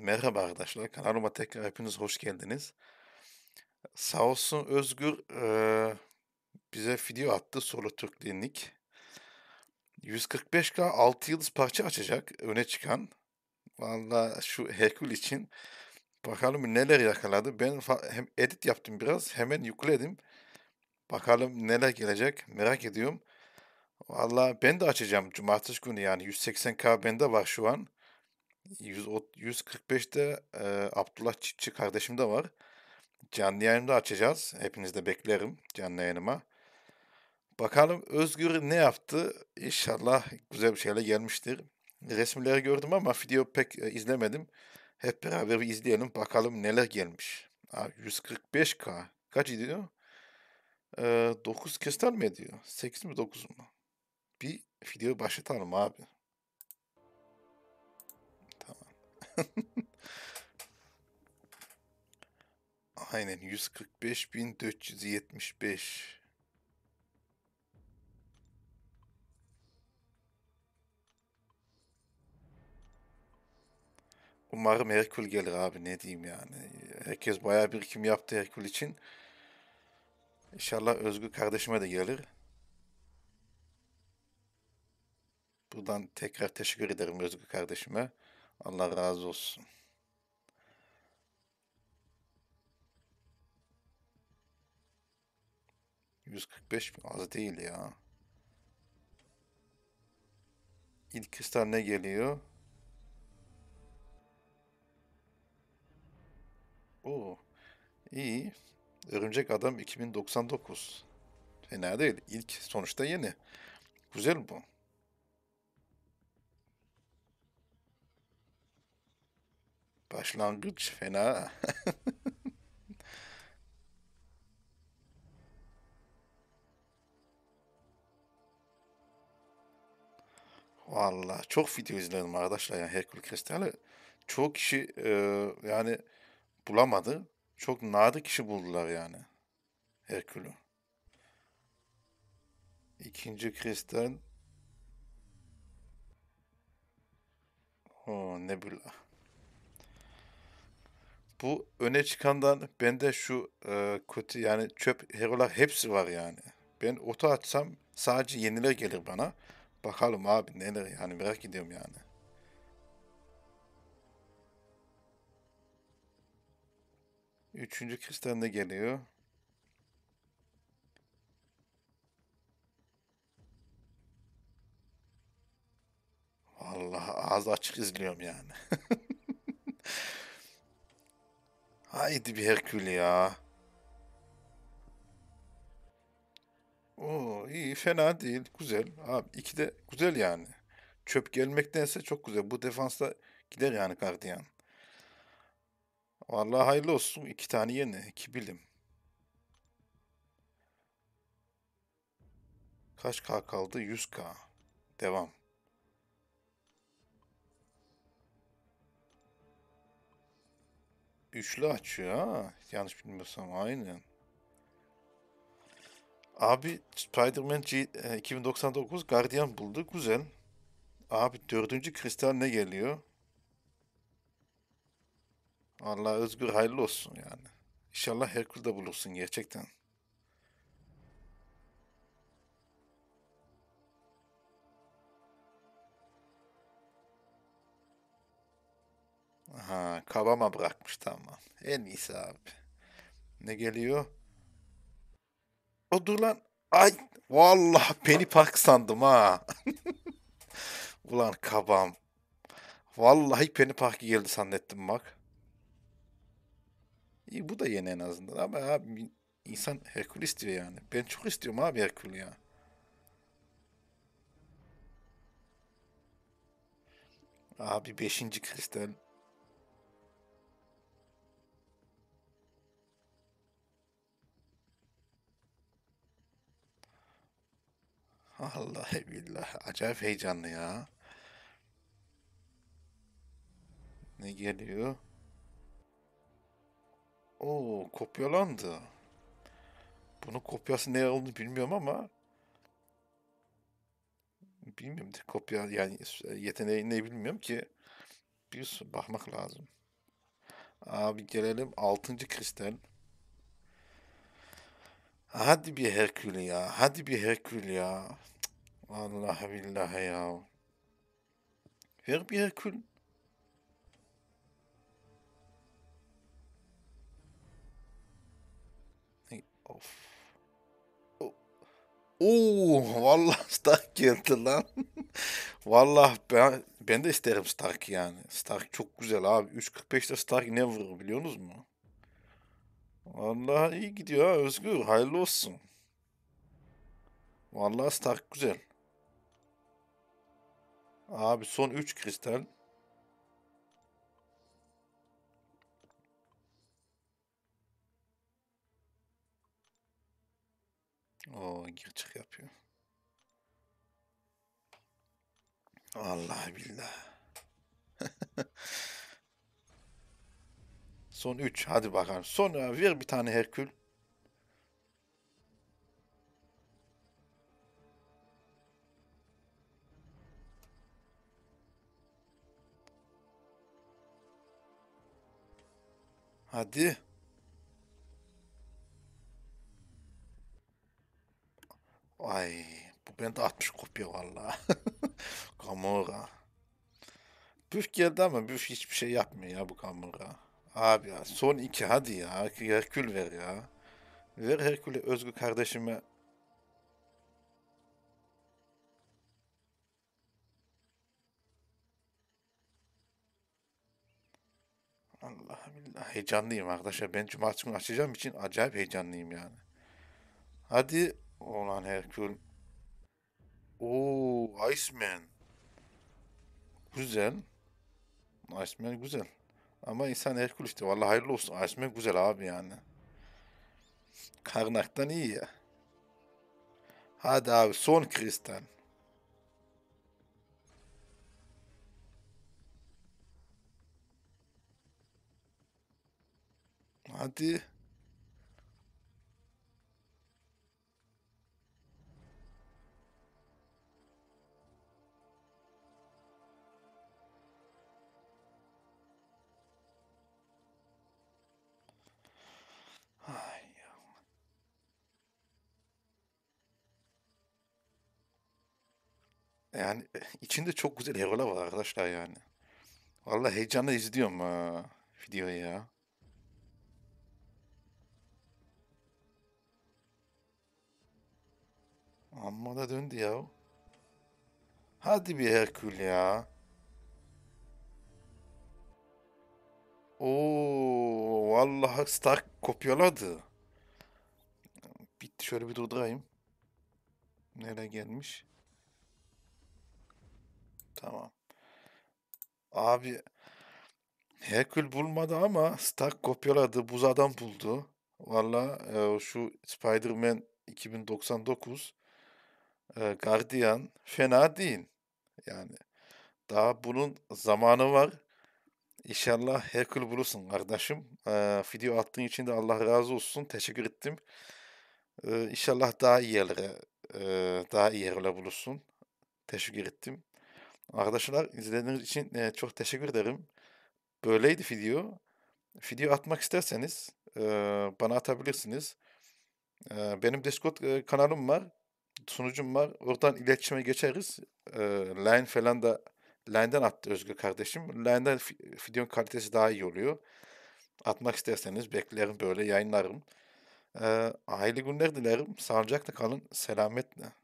Merhaba arkadaşlar, kanalıma tekrar hepiniz hoş geldiniz. Sağ olsun Özgür e, bize video attı Solo Türklinlik. 145K 6 yıldız parça açacak öne çıkan. Valla şu Herkül için bakalım neler yakaladı. Ben hem edit yaptım biraz hemen yükledim. Bakalım neler gelecek merak ediyorum. Valla ben de açacağım cumartesi günü yani 180K bende var şu an. 145'te e, Abdullah Çiftçi kardeşim de var. Canlı da açacağız. Hepinizde beklerim canlı yayınıma. Bakalım Özgür ne yaptı? İnşallah güzel bir şeyle gelmiştir. Resimleri gördüm ama video pek e, izlemedim. Hep beraber bir izleyelim. Bakalım neler gelmiş. Abi 145K. Kaç ediyor? Ee, 9 kristal mi ediyor? 8 mi 9 mu? Bir video başlatalım abi. Aynen 145.475. Umarım Herkül gelir abi ne diyeyim yani. Herkes bayağı kim yaptı Herkül için. İnşallah Özgür kardeşime de gelir. Buradan tekrar teşekkür ederim Özgür kardeşime. Allah razı olsun. ...145 bin az değil ya. İlk star ne geliyor? Oo. İyi. Örümcek Adam 2099. Fena değil. İlk sonuçta yeni. Güzel bu. Başlangıç fena. Valla çok video izledim arkadaşlar. Yani Herkül Kristal'i çok kişi e, yani bulamadı. Çok nadir kişi buldular yani. Herkül'ü. İkinci kristal. Oh, Nebula. Bu öne çıkandan bende şu e, kötü yani çöp herolar hepsi var yani. Ben oto açsam sadece yeniler gelir bana. Bakalım abi neler yani merak ediyorum yani. Üçüncü kristal ne geliyor? Vallahi ağzı açık izliyorum yani. Haydi bir Herkül ya. Oo iyi fena değil. Güzel. Abi iki de güzel yani. Çöp gelmektense çok güzel. Bu defansta gider yani gardiyan. Vallahi hayırlı olsun. iki tane yeni. iki bilim. Kaç K kaldı? 100K. Devam. üçlü açıyor ha. Yanlış bilmiyorsam aynen. Abi Spider-Man 2099 e, Guardian buldu. Güzel. Abi dördüncü kristal ne geliyor? Allah özgür hayırlı olsun yani. İnşallah Herkül de bulursun gerçekten. Ha, kabama bırakmış tamam. En iyisi abi. Ne geliyor? O dur lan. Ay vallahi beni park sandım ha. Ulan kabam. Vallahi Penny Park'ı geldi sandettim bak. İyi bu da yeni en azından ama abi insan Herkül istiyor yani. Ben çok istiyorum abi Herkül ya. Abi 5. kristal. Vallahi billahi acayip heyecanlı ya. Ne geliyor? Oo kopyalandı. Bunu kopyası ne olduğunu bilmiyorum ama bilmiyorum kopya yani yeteneği ne bilmiyorum ki bir bakmak lazım. Abi gelelim 6. kristal. Hadi bir Herkül ya. Hadi bir Herkül ya. Vallahi billahi ya. Ver bir Hey Of. Oo, oh. oh, vallahi Stark geldi lan. vallahi ben ben de isterim Stark yani. Stark çok güzel abi. 3.45'te Stark ne vurur biliyorsunuz mu? Vallahi iyi gidiyor ha Özgür. Hayırlı olsun. Vallahi Stark güzel. Abi son 3 kristal. O gir çık yapıyor. Allah billah. son 3 hadi bakalım. Sonra ver bir tane Herkül. Hadi. Ay bu bende 60 kopya valla. kamura. Büf geldi ama büf hiçbir şey yapmıyor ya bu kamura. Abi ya son iki hadi ya. Herkül ver ya. Ver Herkül'e Özgü kardeşime Allah heyecanlıyım arkadaşlar. Ben cumartesi günü açacağım için acayip heyecanlıyım yani. Hadi olan Herkül. Oo, Iceman. Güzel. Iceman güzel. Ama insan Herkül işte. Vallahi hayırlı olsun. Iceman güzel abi yani. Karnaktan iyi ya. Hadi abi son kristal. Hadi. Ay ya. Yani e, içinde çok güzel hero'lar var arkadaşlar yani. Vallahi heyecanla izliyorum ha, videoyu ya. Amma da döndü ya. Hadi bir Herkül ya. Oo vallahi Stark kopyaladı. Bitti şöyle bir durdurayım. Nereye gelmiş? Tamam. Abi Herkül bulmadı ama Stark kopyaladı. Buz adam buldu. Valla e, şu Spider-Man 2099 e, gardiyan fena değil. Yani daha bunun zamanı var. İnşallah Herkül bulursun kardeşim. E, video attığın için de Allah razı olsun. Teşekkür ettim. E, inşallah daha iyi yerlere e, daha iyi yerlere bulursun. Teşekkür ettim. Arkadaşlar izlediğiniz için e, çok teşekkür ederim. Böyleydi video. Video atmak isterseniz e, bana atabilirsiniz. E, benim Discord kanalım var sunucum var. Oradan iletişime geçeriz. E, line falan da line'den attı Özgür kardeşim. Line'den videonun kalitesi daha iyi oluyor. Atmak isterseniz beklerim böyle yayınlarım. E, aile günler dilerim. Sağlıcakla kalın. Selametle.